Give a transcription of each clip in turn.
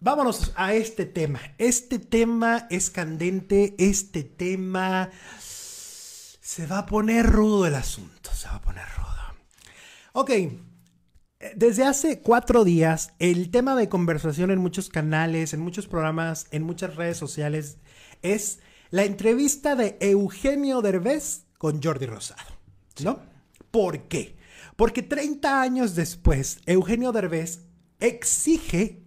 vámonos a este tema. Este tema es candente, este tema se va a poner rudo el asunto, se va a poner rudo. Ok, eh, desde hace cuatro días el tema de conversación en muchos canales, en muchos programas, en muchas redes sociales es la entrevista de Eugenio Derbez con Jordi Rosado, ¿no? ¿Por qué? Porque 30 años después, Eugenio Derbez exige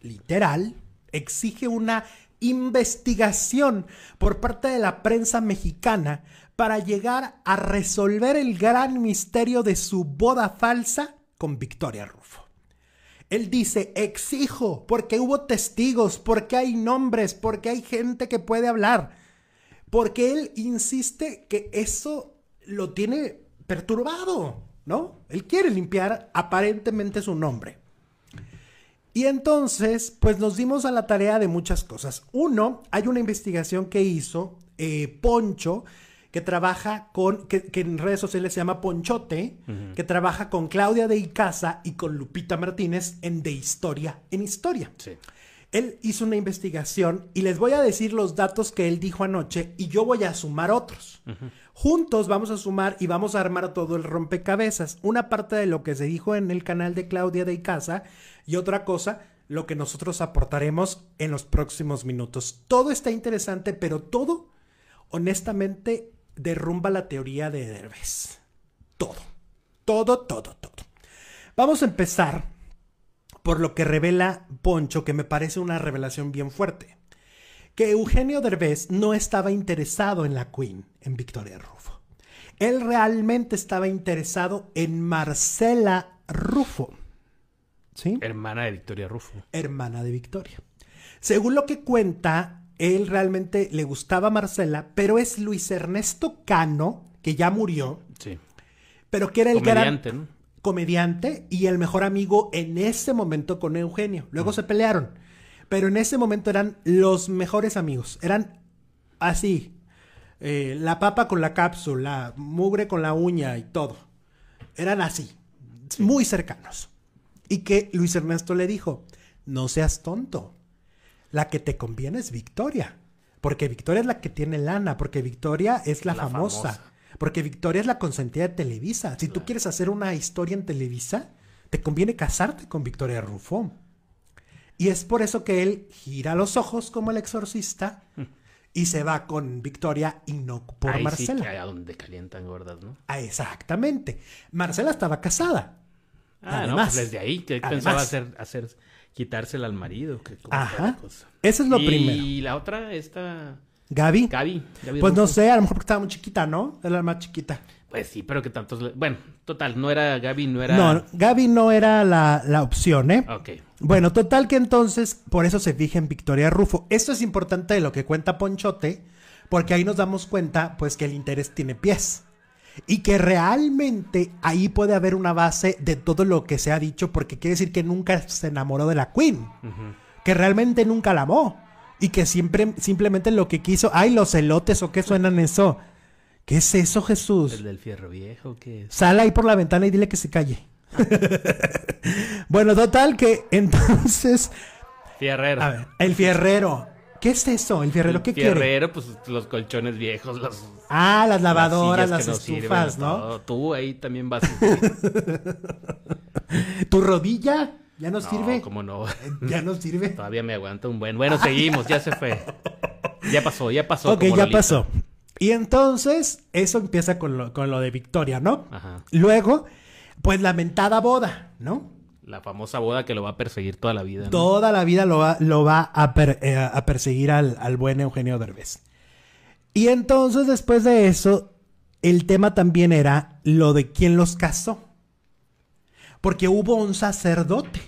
literal, exige una investigación por parte de la prensa mexicana para llegar a resolver el gran misterio de su boda falsa con Victoria Rufo. Él dice, exijo, porque hubo testigos, porque hay nombres, porque hay gente que puede hablar, porque él insiste que eso lo tiene perturbado, ¿no? Él quiere limpiar aparentemente su nombre. Y entonces, pues nos dimos a la tarea de muchas cosas. Uno, hay una investigación que hizo eh, Poncho, que trabaja con, que, en redes sociales se llama Ponchote, que trabaja con Claudia de Icaza y con Lupita Martínez en De Historia en Historia. Sí. Él hizo una investigación y les voy a decir los datos que él dijo anoche y yo voy a sumar otros. Juntos vamos a sumar y vamos a armar todo el rompecabezas. Una parte de lo que se dijo en el canal de Claudia de Icaza y otra cosa lo que nosotros aportaremos en los próximos minutos. Todo está interesante, pero todo, honestamente, derrumba la teoría de Derbez. Todo. Todo, todo, todo. Vamos a empezar por lo que revela Poncho que me parece una revelación bien fuerte, que Eugenio Derbez no estaba interesado en la Queen, en Victoria Rufo. Él realmente estaba interesado en Marcela Rufo. ¿Sí? Hermana de Victoria Rufo. Hermana de Victoria. Según lo que cuenta, él realmente le gustaba Marcela, pero es Luis Ernesto Cano, que ya murió. Sí. Pero que era el gran. ¿no? comediante y el mejor amigo en ese momento con Eugenio. Luego mm. se pelearon, pero en ese momento eran los mejores amigos. Eran así, eh, la papa con la cápsula, mugre con la uña y todo. Eran así, muy cercanos. Y que Luis Ernesto le dijo, no seas tonto, la que te conviene es Victoria. Porque Victoria es la que tiene lana, porque Victoria es la, famosa. Porque Victoria es la consentida de Televisa. Si tú quieres hacer una historia en Televisa, te conviene casarte con Victoria Rufón. Y es por eso que él gira los ojos como el exorcista y se va con Victoria y no por Ahí Marcela. Sí que a donde calientan gordas, ¿no? Ah, exactamente. Marcela estaba casada. Ah, no, pues desde ahí que pensaba hacer, quitársela al marido. Que, Ajá. Eso es lo primero. Y la otra, esta ¿Gaby? pues no sé, a lo mejor porque estaba muy chiquita, ¿no? Era la más chiquita. Pues sí, pero que tantos... Bueno, total, no era Gaby, no era... No, Gaby no era la, opción, ¿eh? Ok. Bueno, total que entonces, por eso se fija en Victoria Rufo. Esto es importante de lo que cuenta Ponchote, porque ahí nos damos cuenta, pues, que el interés tiene pies. Y que realmente ahí puede haber una base de todo lo que se ha dicho, porque quiere decir que nunca se enamoró de la Queen. Que realmente nunca la amó y que siempre, simplemente lo que quiso, ay, los elotes o qué suenan eso. ¿Qué es eso, Jesús? El del fierro viejo, ¿qué es? ahí por la ventana y dile que se calle. bueno, total que entonces... Fierrero. el fierrero. ¿Qué es eso? ¿El fierrero qué fierrero, El Fierrero, pues los colchones viejos, los... Ah, las lavadoras, las, estufas, ¿no? Tú ahí también vas. ¿Tu rodilla? ¿Ya nos no, sirve? ¿Cómo no? ¿Ya nos sirve? Todavía me aguanta un buen. Bueno, seguimos, ya se fue. Ya pasó, ya pasó. Ok, ya pasó. Y entonces, eso empieza con lo, de Victoria, ¿no? Luego, pues lamentada boda, ¿no? La famosa boda que lo va a perseguir toda la vida. Toda la vida lo va, lo va eh, a, perseguir al, al, buen Eugenio Derbez. Y entonces, después de eso, el tema también era lo de quién los casó. Porque hubo un sacerdote.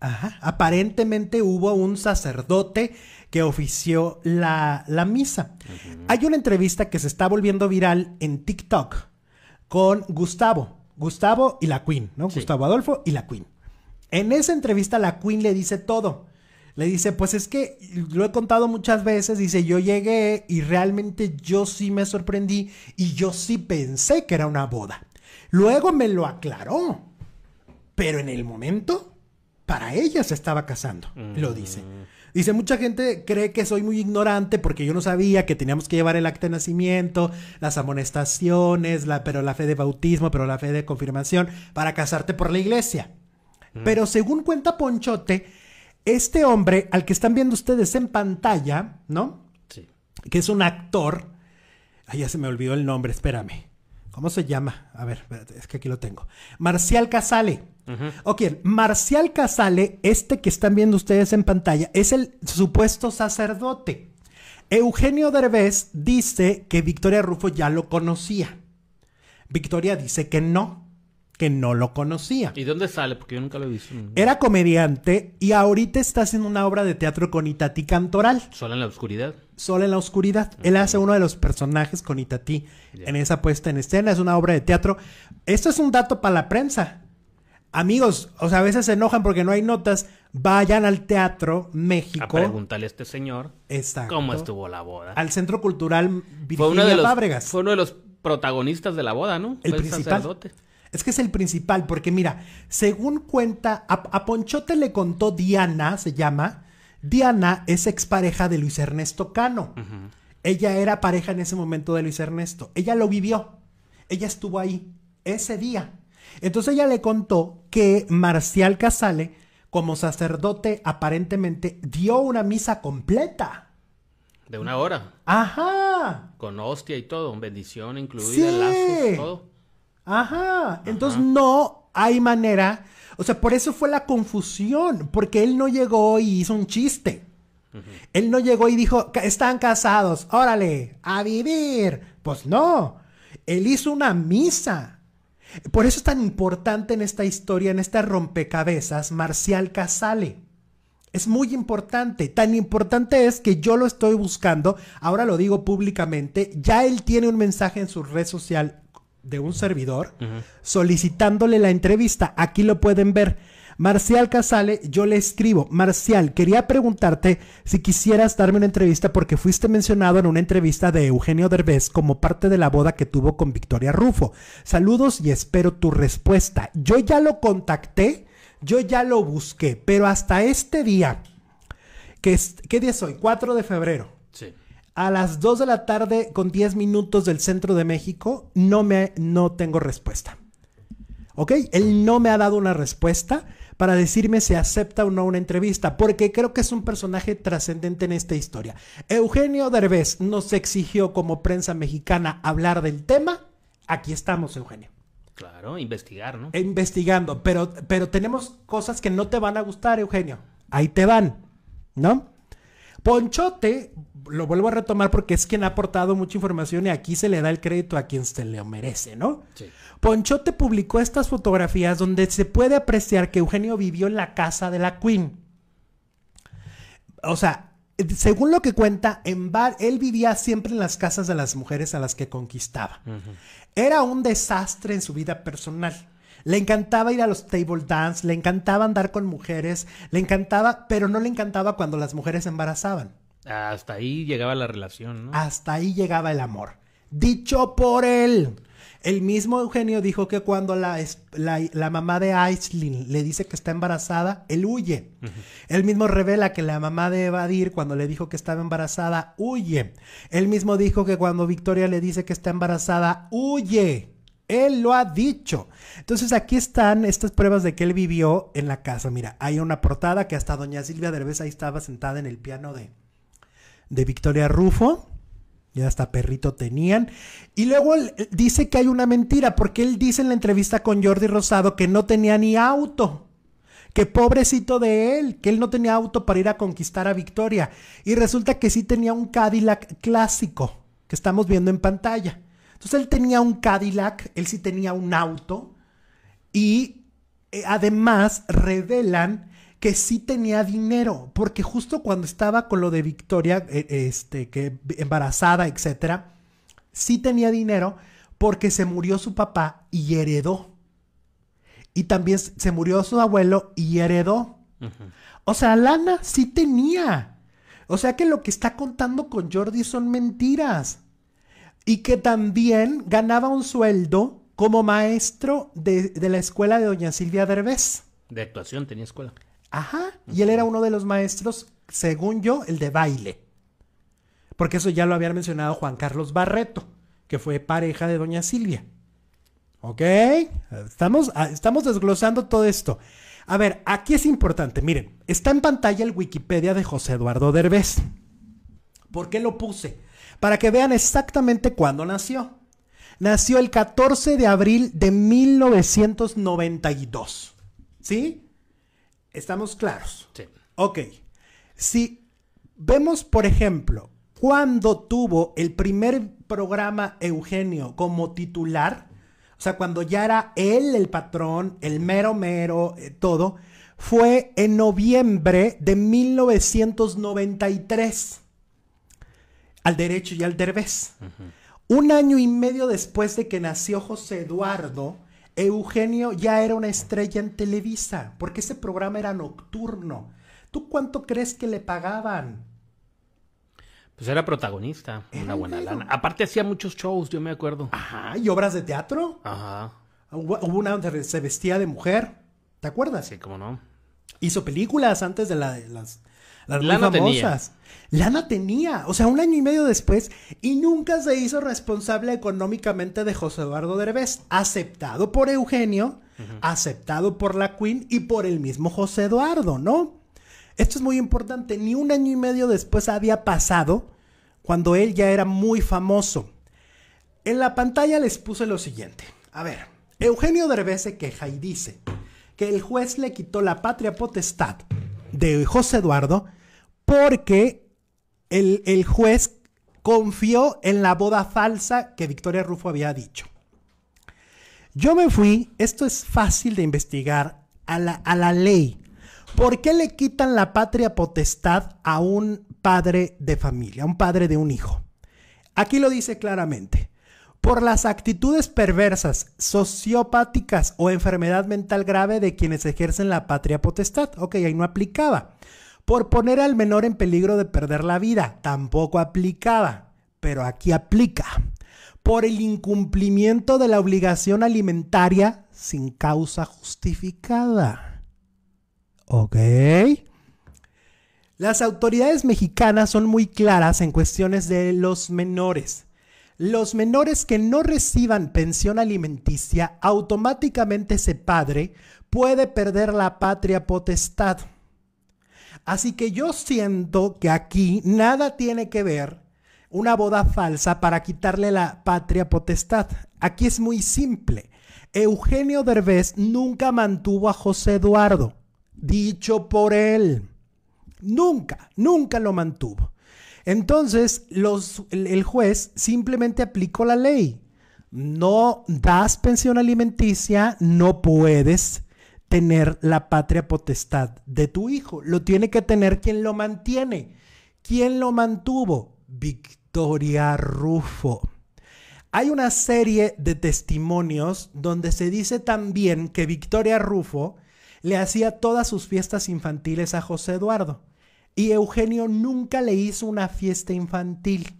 Ajá. Aparentemente hubo un sacerdote que ofició la, la misa. Hay una entrevista que se está volviendo viral en TikTok con Gustavo. Gustavo y la Queen, ¿no? Gustavo Adolfo y la Queen. En esa entrevista la Queen le dice todo. Le dice, pues es que lo he contado muchas veces, dice, yo llegué y realmente yo sí me sorprendí y yo sí pensé que era una boda. Luego me lo aclaró pero en el momento, para ella se estaba casando, lo dice. Mm. Dice, mucha gente cree que soy muy ignorante porque yo no sabía que teníamos que llevar el acta de nacimiento, las amonestaciones, la, pero la fe de bautismo, pero la fe de confirmación, para casarte por la iglesia. Mm. Pero según cuenta Ponchote, este hombre al que están viendo ustedes en pantalla, ¿no? Sí. Que es un actor. Ay, ya se me olvidó el nombre, espérame. ¿Cómo se llama? A ver, es que aquí lo tengo. Marcial Casale. Ok, Marcial Casale, este que están viendo ustedes en pantalla, es el supuesto sacerdote. Eugenio Derbez dice que Victoria Rufo ya lo conocía. Victoria dice que no, que no lo conocía. ¿Y dónde sale? Porque yo nunca lo he visto. Era comediante y ahorita está haciendo una obra de teatro con Itatí Cantoral. solo en la oscuridad. Solo en la oscuridad. Él hace uno de los personajes con Itatí en esa puesta en escena. Es una obra de teatro. Esto es un dato para la prensa amigos, o sea, a veces se enojan porque no hay notas, vayan al Teatro México. A preguntarle a este señor cómo estuvo la boda. Al Centro Cultural Virginia de Fue uno de los protagonistas de la boda, ¿no? El principal. Sacerdote. Es que es el principal, porque mira, según cuenta, a, Ponchote le contó Diana, se llama. Diana es expareja de Luis Ernesto Cano. Ella era pareja en ese momento de Luis Ernesto. Ella lo vivió. Ella estuvo ahí ese día entonces ella le contó que Marcial Casale, como sacerdote, aparentemente dio una misa completa. De una hora. Ajá. Con hostia y todo, bendición incluida, sí. lazos, todo. Ajá. Entonces no hay manera. O sea, por eso fue la confusión, porque él no llegó y hizo un chiste. Él no llegó y dijo, están casados, órale, a vivir. Pues no, él hizo una misa por eso es tan importante en esta historia, en este rompecabezas, Marcial Casale. Es muy importante, tan importante es que yo lo estoy buscando, ahora lo digo públicamente, ya él tiene un mensaje en su red social de un servidor solicitándole la entrevista, aquí lo pueden ver. Marcial Casale, yo le escribo, Marcial, quería preguntarte si quisieras darme una entrevista porque fuiste mencionado en una entrevista de Eugenio Derbez como parte de la boda que tuvo con Victoria Rufo. Saludos y espero tu respuesta. Yo ya lo contacté, yo ya lo busqué, pero hasta este día, que es, ¿qué día es hoy? 4 de febrero. Sí a las 2 de la tarde con 10 minutos del centro de México, no, me, no tengo respuesta. ¿Ok? Él no me ha dado una respuesta para decirme si acepta o no una entrevista, porque creo que es un personaje trascendente en esta historia. Eugenio Derbez nos exigió como prensa mexicana hablar del tema. Aquí estamos, Eugenio. Claro, investigar, ¿no? Investigando, pero, pero tenemos cosas que no te van a gustar, Eugenio. Ahí te van, ¿no? Ponchote lo vuelvo a retomar porque es quien ha aportado mucha información y aquí se le da el crédito a quien se le merece, ¿no? Sí. Ponchote publicó estas fotografías donde se puede apreciar que Eugenio vivió en la casa de la Queen. O sea, según lo que cuenta, en bar, él vivía siempre en las casas de las mujeres a las que conquistaba. Era un desastre en su vida personal. Le encantaba ir a los table dance, le encantaba andar con mujeres, le encantaba, pero no le encantaba cuando las mujeres embarazaban. Hasta ahí llegaba la relación, ¿no? Hasta ahí llegaba el amor. Dicho por él. El mismo Eugenio dijo que cuando la, la, mamá de Aislin le dice que está embarazada, él huye. El Él mismo revela que la mamá de Evadir, cuando le dijo que estaba embarazada, huye. Él mismo dijo que cuando Victoria le dice que está embarazada, huye. Él lo ha dicho. Entonces aquí están estas pruebas de que él vivió en la casa. Mira, hay una portada que hasta doña Silvia Derbez ahí estaba sentada en el piano de, de Victoria Rufo. Ya hasta perrito tenían. Y luego dice que hay una mentira, porque él dice en la entrevista con Jordi Rosado que no tenía ni auto. Que pobrecito de él, que él no tenía auto para ir a conquistar a Victoria. Y resulta que sí tenía un Cadillac clásico, que estamos viendo en pantalla. Entonces él tenía un Cadillac, él sí tenía un auto. Y eh, además revelan que sí tenía dinero, porque justo cuando estaba con lo de Victoria, eh, este, que embarazada, etcétera, sí tenía dinero porque se murió su papá y heredó. Y también se murió su abuelo y heredó. O sea, lana sí tenía. O sea que lo que está contando con Jordi son mentiras. Y que también ganaba un sueldo como maestro de, de la escuela de doña Silvia Derbez. De actuación tenía escuela. Ajá. Y él era uno de los maestros, según yo, el de baile. Porque eso ya lo había mencionado Juan Carlos Barreto, que fue pareja de doña Silvia. ¿Ok? Estamos, ah, estamos desglosando todo esto. A ver, aquí es importante. Miren, está en pantalla el Wikipedia de José Eduardo Derbez. ¿Por qué lo puse? Para que vean exactamente cuándo nació. Nació el 14 de abril de 1992. ¿Sí? Estamos claros. Sí. Ok. Si vemos, por ejemplo, cuando tuvo el primer programa Eugenio como titular, o sea, cuando ya era él el patrón, el mero mero, eh, todo, fue en noviembre de 1993, al derecho y al derbez. Un año y medio después de que nació José Eduardo, Eugenio ya era una estrella en Televisa, porque ese programa era nocturno. ¿Tú cuánto crees que le pagaban? Pues era protagonista, una buena lana. Aparte hacía muchos shows, yo me acuerdo. Ajá, y obras de teatro. Ajá. Hubo, una donde se vestía de mujer, ¿te acuerdas? Sí, cómo no. Hizo películas antes de las Lana Tenía. Lana tenía, o sea, un año y medio después, y nunca se hizo responsable económicamente de José Eduardo Derbez, aceptado por Eugenio, aceptado por la Queen y por el mismo José Eduardo, ¿no? Esto es muy importante, ni un año y medio después había pasado cuando él ya era muy famoso. En la pantalla les puse lo siguiente. A ver, Eugenio Derbez se queja y dice que el juez le quitó la patria potestad de José Eduardo porque el, juez confió en la boda falsa que Victoria Rufo había dicho. Yo me fui, esto es fácil de investigar, a la, a la ley. ¿Por qué le quitan la patria potestad a un padre de familia, a un padre de un hijo? Aquí lo dice claramente por las actitudes perversas, sociopáticas o enfermedad mental grave de quienes ejercen la patria potestad. Ok, ahí no aplicaba. Por poner al menor en peligro de perder la vida, tampoco aplicaba, pero aquí aplica. Por el incumplimiento de la obligación alimentaria sin causa justificada. Ok. Las autoridades mexicanas son muy claras en cuestiones de los menores los menores que no reciban pensión alimenticia, automáticamente ese padre puede perder la patria potestad. Así que yo siento que aquí nada tiene que ver una boda falsa para quitarle la patria potestad. Aquí es muy simple. Eugenio Derbez nunca mantuvo a José Eduardo, dicho por él. Nunca, nunca lo mantuvo. Entonces, el juez simplemente aplicó la ley. No das pensión alimenticia, no puedes tener la patria potestad de tu hijo. Lo tiene que tener quien lo mantiene. ¿Quién lo mantuvo? Victoria Rufo. Hay una serie de testimonios donde se dice también que Victoria Rufo le hacía todas sus fiestas infantiles a José Eduardo y Eugenio nunca le hizo una fiesta infantil.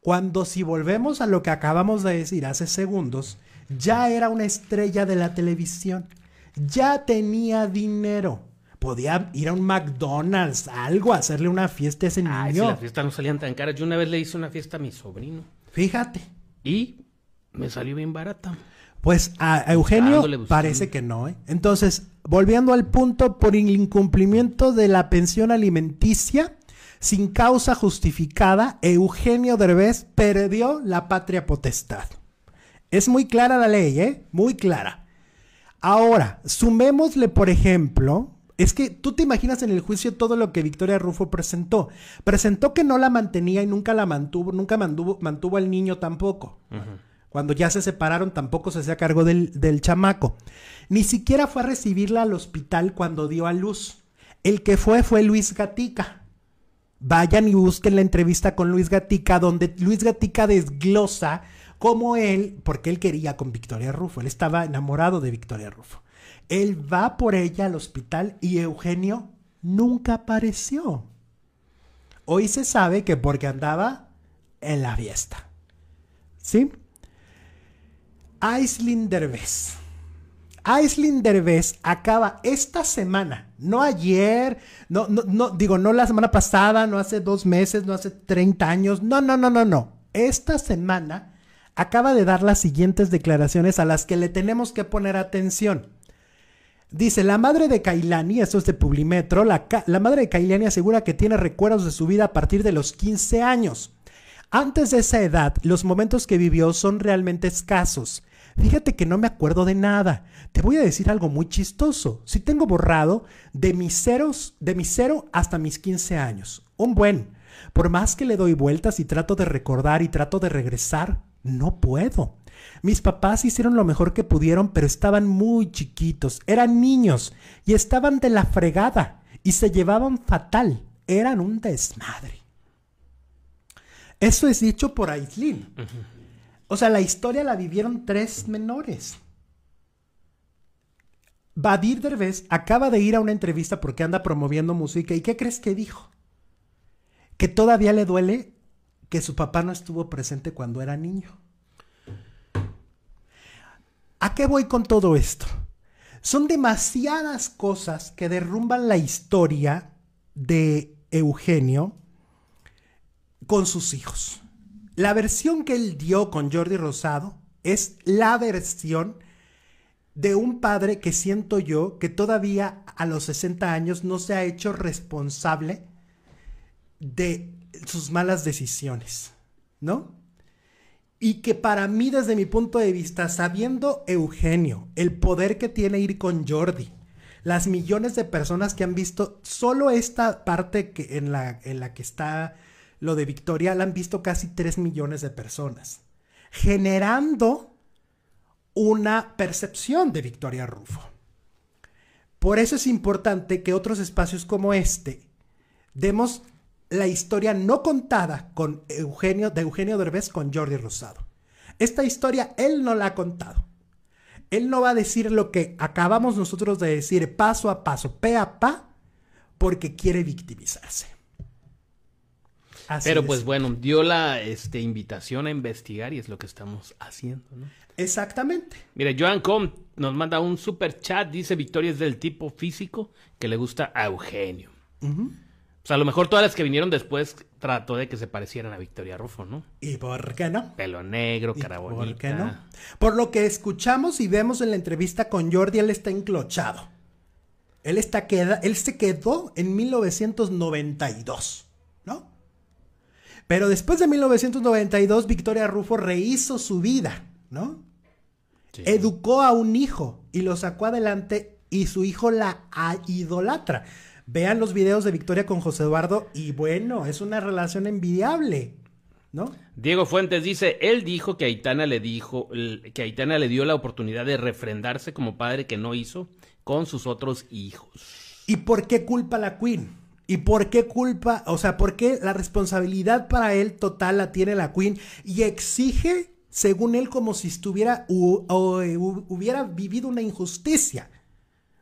Cuando si volvemos a lo que acabamos de decir hace segundos, ya era una estrella de la televisión, ya tenía dinero. Podía ir a un McDonald's, algo, hacerle una fiesta a ese niño. Ay, si las fiestas no salían tan caras. Yo una vez le hice una fiesta a mi sobrino. Fíjate. Y me salió bien barata. Pues a Eugenio parece que no. ¿eh? Entonces, volviendo al punto, por incumplimiento de la pensión alimenticia, sin causa justificada, Eugenio Derbez perdió la patria potestad. Es muy clara la ley, ¿eh? Muy clara. Ahora, sumémosle, por ejemplo, es que tú te imaginas en el juicio todo lo que Victoria Rufo presentó. Presentó que no la mantenía y nunca la mantuvo, nunca mantuvo, mantuvo al niño tampoco. Cuando ya se separaron tampoco se hacía cargo del, del chamaco. Ni siquiera fue a recibirla al hospital cuando dio a luz. El que fue fue Luis Gatica. Vayan y busquen la entrevista con Luis Gatica, donde Luis Gatica desglosa cómo él, porque él quería con Victoria Rufo, él estaba enamorado de Victoria Rufo. Él va por ella al hospital y Eugenio nunca apareció. Hoy se sabe que porque andaba en la fiesta. ¿Sí? Aislinn Derbez. Aislinn Derbez acaba esta semana, no ayer, no, no, digo, no la semana pasada, no hace dos meses, no hace 30 años, no, no, no, no, no. Esta semana acaba de dar las siguientes declaraciones a las que le tenemos que poner atención. Dice, la madre de Kailani, eso es de Publimetro, la, la madre de Kailani asegura que tiene recuerdos de su vida a partir de los 15 años. Antes de esa edad, los momentos que vivió son realmente escasos. Fíjate que no me acuerdo de nada. Te voy a decir algo muy chistoso. Si tengo borrado de mis ceros, de mi cero hasta mis 15 años. Un buen. Por más que le doy vueltas y trato de recordar y trato de regresar, no puedo. Mis papás hicieron lo mejor que pudieron, pero estaban muy chiquitos, eran niños y estaban de la fregada y se llevaban fatal, eran un desmadre. Eso es dicho por Aislin. O sea, la historia la vivieron tres menores. Badir Derbez acaba de ir a una entrevista porque anda promoviendo música y ¿qué crees que dijo? Que todavía le duele que su papá no estuvo presente cuando era niño. ¿A qué voy con todo esto? Son demasiadas cosas que derrumban la historia de Eugenio con sus hijos. La versión que él dio con Jordi Rosado es la versión de un padre que siento yo que todavía a los 60 años no se ha hecho responsable de sus malas decisiones, ¿no? Y que para mí, desde mi punto de vista, sabiendo Eugenio, el poder que tiene ir con Jordi, las millones de personas que han visto solo esta parte que, en, la, en la que está lo de Victoria la han visto casi 3 millones de personas, generando una percepción de Victoria Rufo. Por eso es importante que otros espacios como este demos la historia no contada con Eugenio, de Eugenio Derbez con Jordi Rosado. Esta historia él no la ha contado. Él no va a decir lo que acabamos nosotros de decir paso a paso, pe a pa, porque quiere victimizarse. Pero pues bueno, dio la este, invitación a investigar y es lo que estamos haciendo, ¿no? Exactamente. Mire, Joan Com nos manda un super chat, dice Victoria es del tipo físico que le gusta a Eugenio. O sea, pues, a lo mejor todas las que vinieron después trató de que se parecieran a Victoria Rufo, ¿no? ¿Y por qué no? Pelo negro, cara bonita. ¿Por qué no? Por lo que escuchamos y vemos en la entrevista con Jordi, él está enclochado. Él, está queda, él se quedó en 1992, ¿no? Pero después de 1992, Victoria Rufo rehizo su vida, ¿no? Educó a un hijo y lo sacó adelante y su hijo la idolatra. Vean los videos de Victoria con José Eduardo y bueno, es una relación envidiable, ¿no? Diego Fuentes dice, él dijo que Aitana le dijo que Aitana le dio la oportunidad de refrendarse como padre que no hizo con sus otros hijos. ¿Y por qué culpa la Queen? ¿Y por qué culpa, o sea, por qué la responsabilidad para él total la tiene la Queen y exige, según él, como si estuviera o, eh, hubiera vivido una injusticia?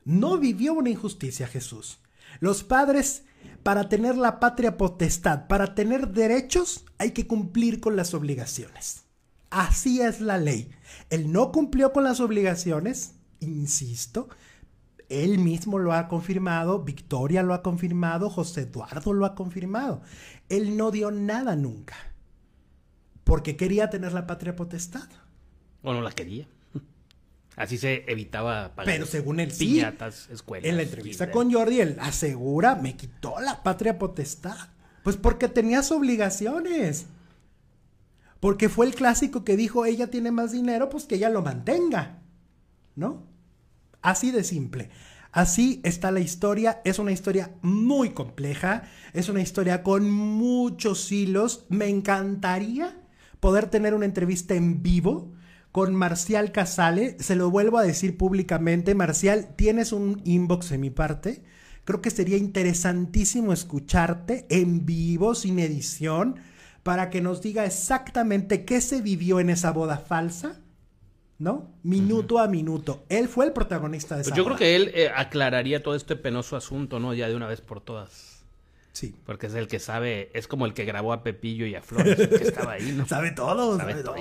No vivió una injusticia Jesús. Los padres, para tener la patria potestad, para tener derechos, hay que cumplir con las obligaciones. Así es la ley. Él no cumplió con las obligaciones, insisto, él mismo lo ha confirmado, Victoria lo ha confirmado, José Eduardo lo ha confirmado. Él no dio nada nunca, porque quería tener la patria potestad. O no la quería. Así se evitaba Pero según él sí. En la entrevista con Jordi, él asegura, me quitó la patria potestad. Pues porque tenías obligaciones. Porque fue el clásico que dijo, ella tiene más dinero, pues que ella lo mantenga. ¿No? Así de simple. Así está la historia, es una historia muy compleja, es una historia con muchos hilos. Me encantaría poder tener una entrevista en vivo con Marcial Casale, se lo vuelvo a decir públicamente, Marcial, tienes un inbox de mi parte, creo que sería interesantísimo escucharte en vivo, sin edición, para que nos diga exactamente qué se vivió en esa boda falsa ¿no? Minuto a minuto. Él fue el protagonista de eso pues yo creo que él eh, aclararía todo este penoso asunto, ¿no? Ya de una vez por todas. Sí. Porque es el que sabe, es como el que grabó a Pepillo y a Flores, que estaba ahí, Sabe todo, sabe todo.